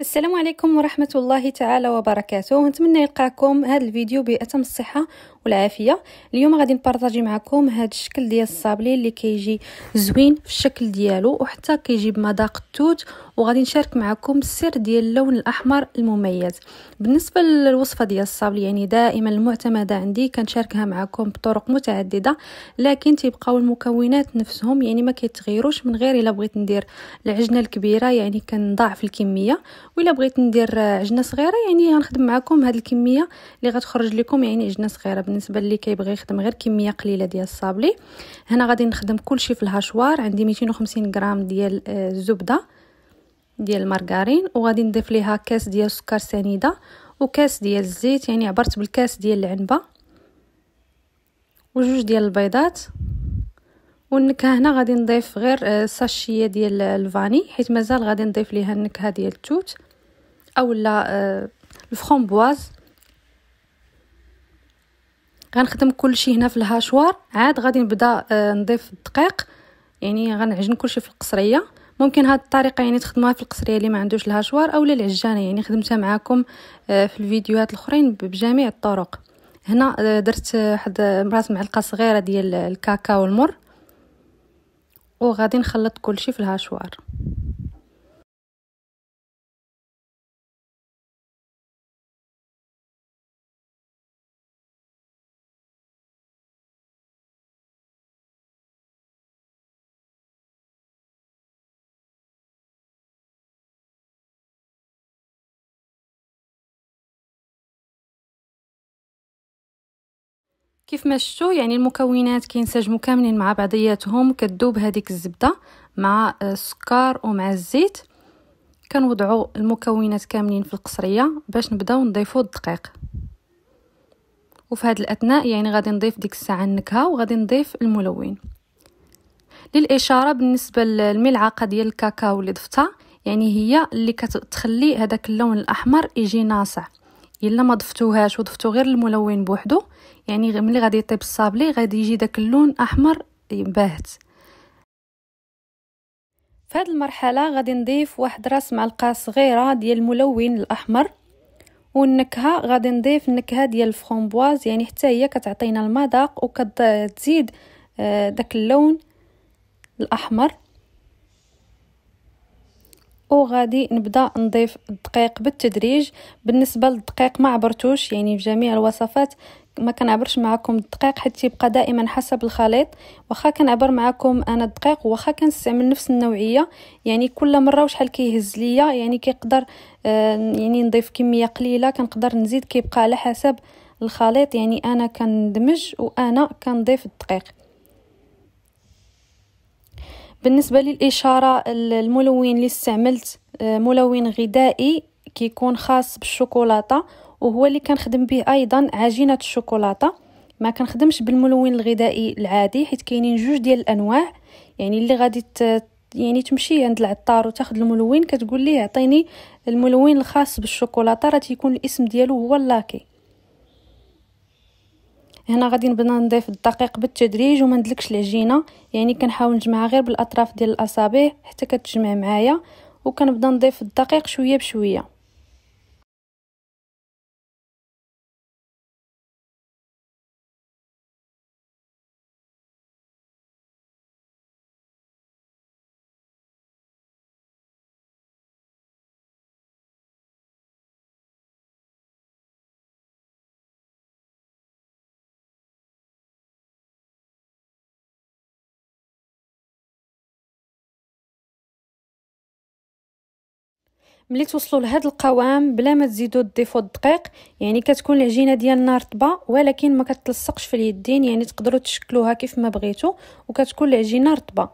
السلام عليكم ورحمة الله تعالى وبركاته نتمنى يلقاكم هذا الفيديو بأتم الصحة والعافية اليوم غادي نبارطاجي معكم هذا الشكل ديال الصابلي اللي كيجي زوين في الشكل ديالو وحتى كيجي بمذاق التوت وغادي نشارك معكم السر ديال اللون الأحمر المميز بالنسبة للوصفة ديال الصابلي يعني دائما المعتمدة عندي كنشاركها معكم بطرق متعددة لكن تيبقاو المكونات نفسهم يعني ما كيتغيروش من غير الا بغيت ندير العجنة الكبيرة يعني كنضاعف الكمية ولا بغيت ندير عجنه صغيره يعني غنخدم معكم هاد الكميه اللي غتخرج لكم يعني عجنه صغيره بالنسبه اللي كيبغي يخدم غير كميه قليله ديال الصابلي هنا غادي نخدم كلشي في الهشوار عندي 250 غرام ديال الزبده آه، ديال المارغارين وغادي نضيف ليها كاس ديال سكر سنيده وكاس ديال الزيت يعني عبرت بالكاس ديال العنبه وجوج ديال البيضات والنكهه هنا غادي نضيف غير آه, ساشيه ديال الفاني حيت مازال غادي نضيف ليها النكهه ديال التوت اولا آه, الفرومبواز غنخدم كلشي هنا في الهاشوار عاد غادي نبدا آه, نضيف الدقيق يعني غنعجن كلشي في القصريه ممكن هاد الطريقه يعني تخدموها في القصريه اللي ما عندوش الهاشوار اولا العجانه يعني خدمتها معاكم في الفيديوهات الاخرين بجميع الطرق هنا درت واحد مرات معلقه صغيره ديال الكاكاو المر وغادي نخلط كلشي في الهاشوار كيف ما شفتوا يعني المكونات كينسجموا كاملين مع بعضياتهم كتذوب هذيك الزبده مع السكر ومع الزيت كنوضعوا المكونات كاملين في القصريه باش نبداو نضيفوا الدقيق وفي هذه الاثناء يعني غادي نضيف ديك الساعه النكهه وغادي نضيف الملون للاشاره بالنسبه للملعقه ديال الكاكاو اللي ضفتها يعني هي اللي كتخلي هذاك اللون الاحمر يجي ناصع الا ما ضفتوهاش وضفتو غير الملون بوحدو يعني ملي غادي يطيب الصابلي غادي يجي داك اللون احمر باهت في هذه المرحله غادي نضيف واحد راس معلقه صغيره ديال الملون الاحمر والنكهه غادي نضيف النكهه ديال الفرومبواز يعني حتى هي كتعطينا المذاق وكتزيد آه، داك اللون الاحمر وغادي نبدا نضيف الدقيق بالتدريج بالنسبه للدقيق ما عبرتوش يعني في جميع الوصفات ما كنعبرش معكم الدقيق حيت تيبقى دائما حسب الخليط واخا كنعبر معكم انا الدقيق واخا كنستعمل نفس النوعيه يعني كل مره وشحال كيهز ليا يعني كيقدر آه، يعني نضيف كميه قليله كنقدر نزيد كيبقى على حسب الخليط يعني انا كندمج وانا كنضيف الدقيق بالنسبه للاشاره الملون اللي استعملت آه، ملون غذائي كيكون خاص بالشوكولاته وهو اللي كنخدم به ايضا عجينه الشوكولاته ما كنخدمش بالملون الغذائي العادي حيت كاينين جوج ديال الانواع يعني اللي غادي يعني تمشي عند العطار وتاخذ الملون كتقول ليه عطيني الملون الخاص بالشوكولاته راه تيكون الاسم ديالو هو اللاكي هنا غادي نبدا نضيف الدقيق بالتدريج وما ندلكش العجينه يعني كنحاول نجمعها غير بالاطراف ديال الاصابع حتى كتجمع معايا وكنبدا نضيف الدقيق شويه بشويه ملي توصلوا لهذا القوام بلا ما تزيدوا تضيفوا الدقيق يعني كتكون العجينه ديالنا رطبه ولكن ما كتلصقش في اليدين يعني تقدروا تشكلوها كيف ما بغيتوا وكتكون العجينه رطبه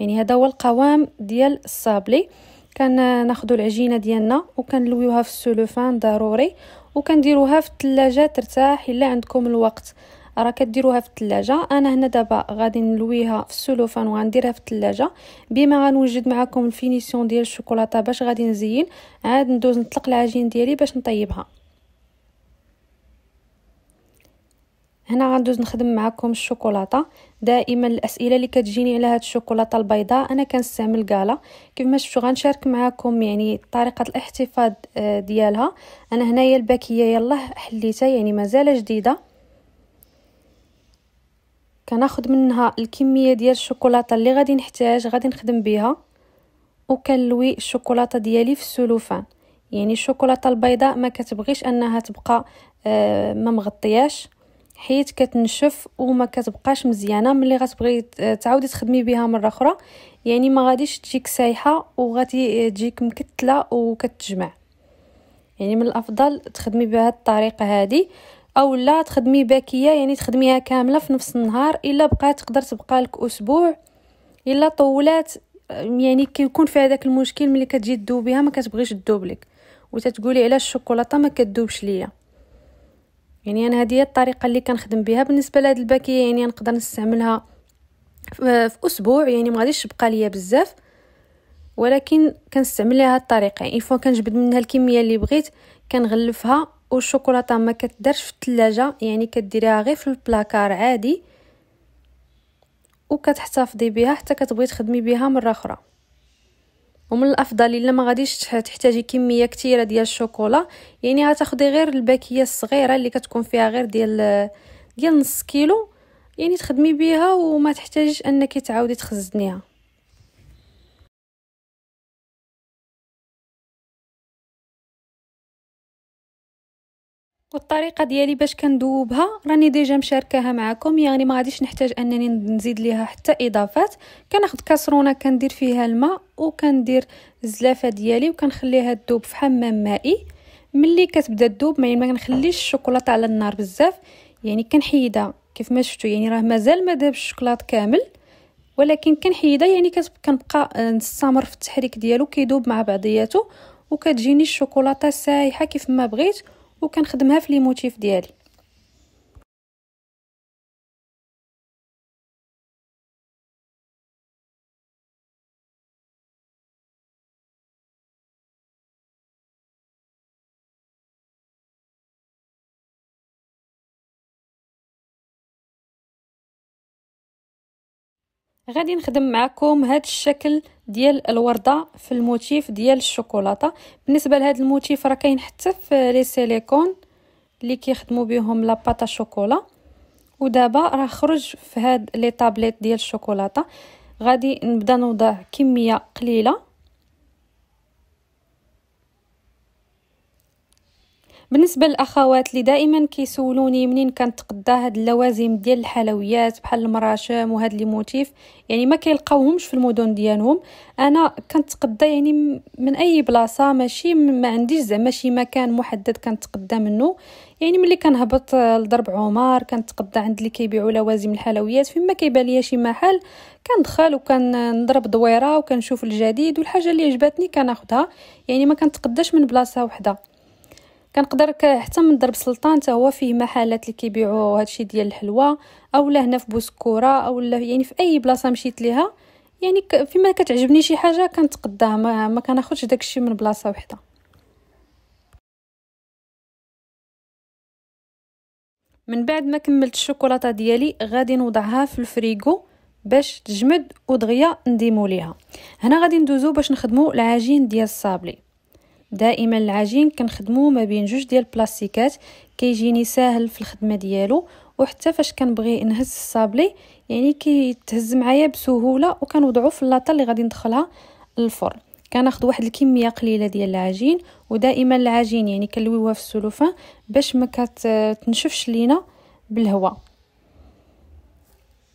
يعني هذا هو القوام ديال الصابلي كناخذوا العجينه ديالنا وكنلويوها في السولوفان ضروري وكنديروها في الثلاجه ترتاح الا عندكم الوقت راه كديروها في الثلاجه انا هنا دابا غادي نلويها في السلوفان وغنديرها في الثلاجه بما غنوجد معكم الفينيسيون ديال الشوكولاته باش غادي نزين عاد ندوز نطلق العجين ديالي باش نطيبها هنا غندوز نخدم معكم الشوكولاته دائما الاسئله اللي كتجيني على هاد الشوكولاته البيضاء انا كنستعمل كالا كيف ما شفتوا غنشارك معكم يعني طريقه الاحتفاظ آه، ديالها انا هنايا الباكيه يلاه حليتها يعني مازال جديده كناخد منها الكميه ديال الشوكولاته اللي غادي نحتاج غادي نخدم بها وكنلوي الشوكولاته ديالي في السلوفان يعني الشوكولاته البيضاء ما كتبغيش انها تبقى آه، ما مغطياش حيت كتنشف وما كتبقاش مزيانه ملي غتبغي آه، تعاودي تخدمي بها مره اخرى يعني ما غاديش تجيك سايحه وغادي آه، تجيك مكتله وكتجمع يعني من الافضل تخدمي بهذه الطريقه هذه او لا تخدمي باكيه يعني تخدميها كامله في نفس النهار الا بقى تقدر تبقى لك اسبوع الا طولات يعني كيكون في هذاك المشكل ملي كتجي تذوبيها ما كتبغيش تذوب لك وتتقولي علاش الشوكولاته ما كتذوبش ليا يعني انا هذه هي الطريقه اللي كنخدم بها بالنسبه لهاد الباكيه يعني نقدر نستعملها في اسبوع يعني ما غاديش تبقى ليا بزاف ولكن كنستعمل لها الطريقه يعني فوا كنجبد منها الكميه اللي بغيت كنغلفها والشوكولاته ما كتدارش في الثلاجه يعني كديريها غير في البلاكار عادي وكتحتفظي بها حتى كتبغي تخدمي بها مره اخرى ومن الافضل الا ما غاديش تحتاجي كميه كثيره ديال الشوكولا يعني غتاخدي غير الباكيه الصغيره اللي كتكون فيها غير ديال ديال نص كيلو يعني تخدمي بها وما تحتاجيش انك تعاودي تخزنيها والطريقه ديالي باش كندوبها راني ديجا مشاركاها معكم يعني ما غاديش نحتاج انني نزيد ليها حتى اضافات كناخد كاسرونه كندير فيها الماء وكندير الزلافه ديالي وكنخليها تدوب في حمام مائي ملي كتبدا تدوب ما يعني كنخليش الشوكولاته على النار بزاف يعني كنحيدها كيف ما شفتوا يعني راه مازال ما دابش الشوكولاط كامل ولكن كنحيدها يعني كنبقى نستمر في التحريك ديالو كيدوب مع بعضياته وكتجيني الشوكولاته سايحه كيف ما بغيت وكنخدمها في لي موتيف ديالي غادي نخدم معكم هذا الشكل ديال الورده في الموتيف ديال الشوكولاته بالنسبه لهذا الموتيف راه كاين حتى في لي سيليكون اللي كيخدموا بهم لاباطا شوكولا ودابا راه خرج في هاد لي طابليت ديال الشوكولاته غادي نبدا نوضع كميه قليله بالنسبه للاخوات اللي دائما كيسولوني منين كنتقدا هاد اللوازم ديال الحلويات بحال المراشم وهاد لي موتيف يعني ما كيلقاوهمش في المدن ديالهم انا كنتقدا يعني من اي بلاصه ماشي ما عنديش زعما شي مكان محدد كنتقدا منه يعني ملي كنهبط لضرب عمر كنتقدا عند اللي كيبيعوا لوازم الحلويات فيما كيبان ليا شي محل كندخل وكنضرب دويره وكنشوف الجديد والحاجه اللي عجبتني كناخدها يعني ما كنتقداش من بلاصه وحده كنقدر حتى من درب سلطان حتى هو فيه محلات اللي كيبيعوا هادشي ديال الحلوى اولا هنا في بوسكوره اولا يعني في اي بلاصه مشيت ليها يعني فيما كتعجبني شي حاجه كنتقداها ما, ما كناخذش داكشي من بلاصه وحده من بعد ما كملت الشوكولاته ديالي غادي نوضعها في الفريغو باش تجمد ودغيا نديمو ليها هنا غادي ندوزو باش نخدمو العجين ديال الصابلي دائما العجين كنخدمو ما بين جوج ديال البلاستيكات كيجيني ساهل في الخدمه ديالو وحتى فاش كنبغي نهز الصابلي يعني كيتهز معايا بسهوله وكنوضعو في اللاطه اللي غادي ندخلها للفرن كناخذ واحد الكميه قليله ديال العجين ودائما العجين يعني كنلويوها في السلوفان باش ما كتنشفش لينا بالهواء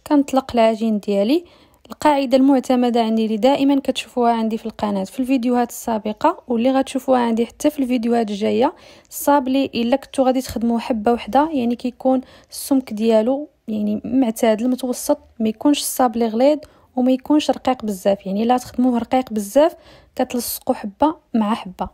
كنطلق العجين ديالي القاعدة المعتمدة عندي اللي دائما كتشوفوها عندي في القناة في الفيديوهات السابقة واللي غتشوفوها عندي حتى في الفيديوهات الجاية الصاب إلا كنتو غادي تخدموه حبة وحدة يعني كيكون السمك ديالو يعني معتاد المتوسط ما يكونش الصاب غليظ وما يكونش رقيق بزاف يعني لا تخدموه رقيق بزاف كتلصقوا حبه مع حبه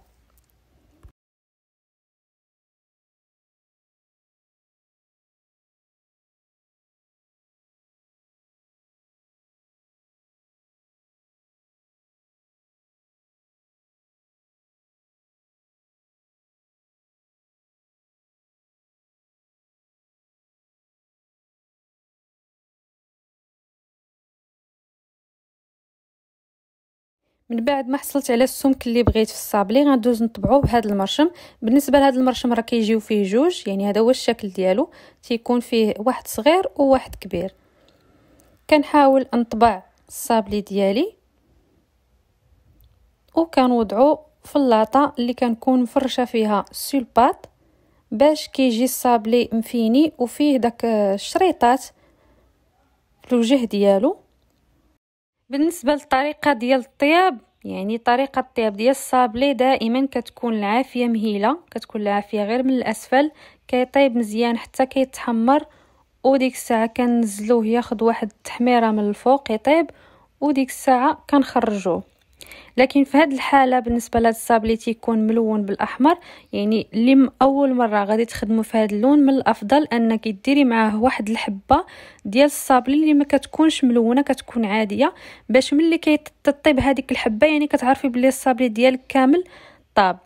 من بعد ما حصلت على السمك اللي بغيت في الصابلي غندوز نطبعو بهذا المرشم بالنسبه لهذا المرشم راه كيجيو فيه جوج يعني هذا هو الشكل ديالو تيكون فيه واحد صغير وواحد كبير كنحاول نطبع الصابلي ديالي وكنوضعو في اللاطه اللي كنكون مفرشه فيها السولبات باش كيجي الصابلي مفيني وفيه داك الشريطات في الوجه ديالو بالنسبه للطريقه ديال الطياب يعني طريقه الطياب ديال الصابلي دائما كتكون العافيه مهيله كتكون العافيه غير من الاسفل كيطيب مزيان حتى كيتحمر وديك الساعه كنزلوه ياخد واحد التحميره من الفوق يطيب وديك الساعه كنخرجوه لكن في هذه الحاله بالنسبه لهذا الصابلي تيكون ملون بالاحمر يعني اللي اول مره غادي تخدموا في هذا اللون من الافضل انك ديري معاه واحد الحبه ديال الصابلي اللي ما كتكونش ملونه كتكون عاديه باش ملي كيطيب هذيك الحبه يعني كتعرفي بلي الصابلي ديالك كامل طاب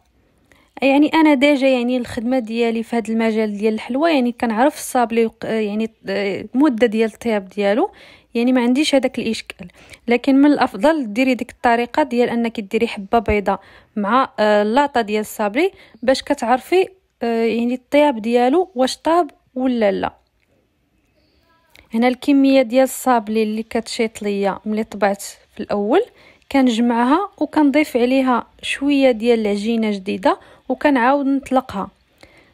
يعني انا ديجا يعني الخدمه ديالي في هذا المجال ديال الحلوى يعني كنعرف الصابلي يعني المده ديال الطياب ديالو يعني ما عنديش هذاك الاشكال لكن من الافضل ديري ديك الطريقه ديال انك ديري حبه بيضاء مع اللاطه آه، ديال الصابلي باش كتعرفي آه، يعني الطياب ديالو واش طاب ولا لا هنا الكميه ديال الصابلي اللي كتشيط ليا ملي طبعت في الاول كنجمعها وكنضيف عليها شويه ديال العجينه جديده وكنعاود نطلقها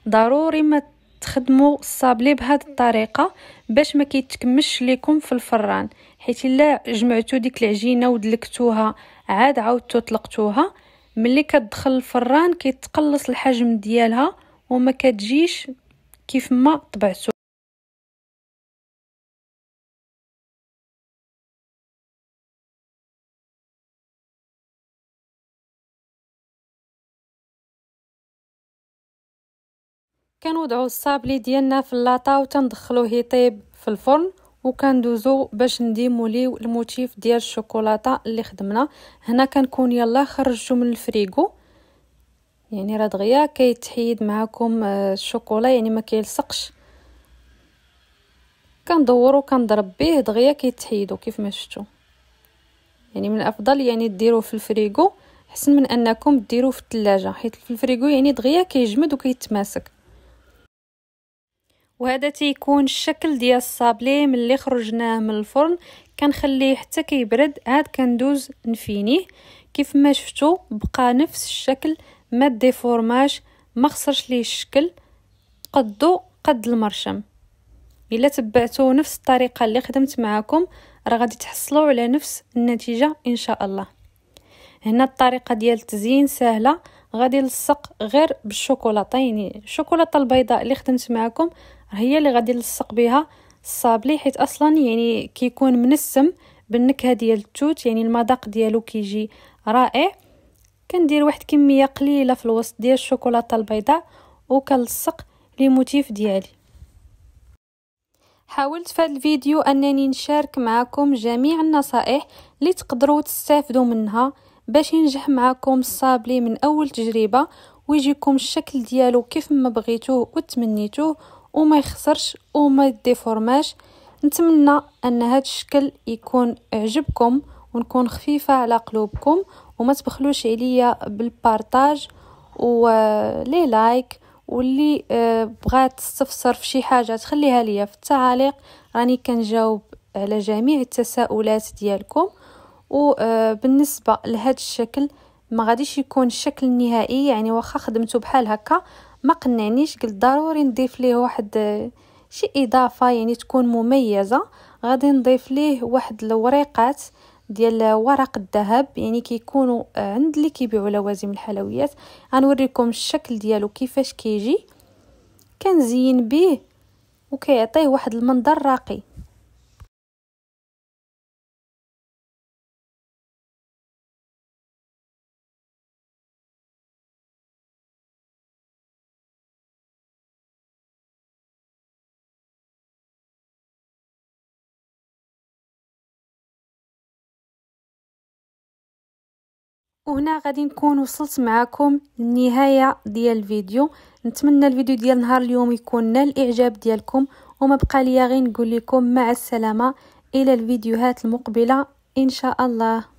ضروري ما تخدموا الصابلي بهذه الطريقه باش ما كيتكمش ليكم في الفران حيت الا جمعتو ديك العجينه ودلكتوها عاد عاودتو طلقتوها ملي كتدخل الفران كيتقلص الحجم ديالها وما كتجيش كيف ما طبعتو كنوضعوا الصابلي ديالنا في اللاطا وتندخلوه يطيب في الفرن وكندوزو باش نديمو ليه الموتيف ديال الشوكولاته اللي خدمنا هنا كنكون يلا خرجتو من الفريغو يعني راه دغيا كيتحيد معاكم آه، الشوكولا يعني ما كيلصقش كندورو كنضرب به دغيا كيتحيدو كيف ما شفتو يعني من الافضل يعني ديروه في الفريغو حسن من انكم ديروه في الثلاجه حيت في الفريغو يعني دغيا كيجمد وكيتماسك وهذا تيكون الشكل ديال الصابلي ملي خرجناه من الفرن كنخليه حتى كيبرد عاد كندوز نفينيه كيف ما شفتو بقى نفس الشكل ما ديفورماش ما خسرش ليه الشكل قدو قد المرشم الا تبعتو نفس الطريقه اللي خدمت معاكم راه غادي تحصلوا على نفس النتيجه ان شاء الله هنا الطريقه ديال التزيين سهله غادي نلصق غير بالشوكولاته يعني الشوكولاته البيضاء اللي خدمت معاكم هي اللي غادي نلصق بها الصابلي حيت اصلا يعني كيكون منسم بالنكهه ديال التوت يعني المذاق ديالو كيجي رائع كندير واحد كميه قليله في الوسط ديال الشوكولاته البيضاء وكنلصق لي موتيف ديالي حاولت في هذا الفيديو انني نشارك معكم جميع النصائح اللي تقدروا تستافدوا منها باش ينجح معكم الصابلي من اول تجربه ويجيكم الشكل ديالو كيف ما بغيتوه وتمنيتوه وما يخسرش وما يديفورماش نتمنى ان هذا الشكل يكون عجبكم ونكون خفيفه على قلوبكم وما تبخلوش عليا بالبارطاج ولي لايك واللي آه، بغات تستفسر في شي حاجه تخليها ليا في التعاليق راني كنجاوب على جميع التساؤلات ديالكم وبالنسبه آه، لهذا الشكل ما غاديش يكون الشكل النهائي يعني واخا خدمته بحال هكا ما قنعنيش قلت ضروري نضيف ليه واحد آه، شي اضافه يعني تكون مميزه غادي نضيف ليه واحد الوريقات ديال ورق الذهب يعني كيكونوا آه، عند اللي كيبيعوا لوازم الحلويات غنوريكم الشكل ديالو كيفاش كيجي كنزين به وكيعطيه واحد المنظر راقي وهنا غادي نكون وصلت معكم النهاية ديال الفيديو نتمنى الفيديو ديال نهار اليوم يكون نال الاعجاب ديالكم وما بقى لي غير نقول لكم مع السلامه الى الفيديوهات المقبله ان شاء الله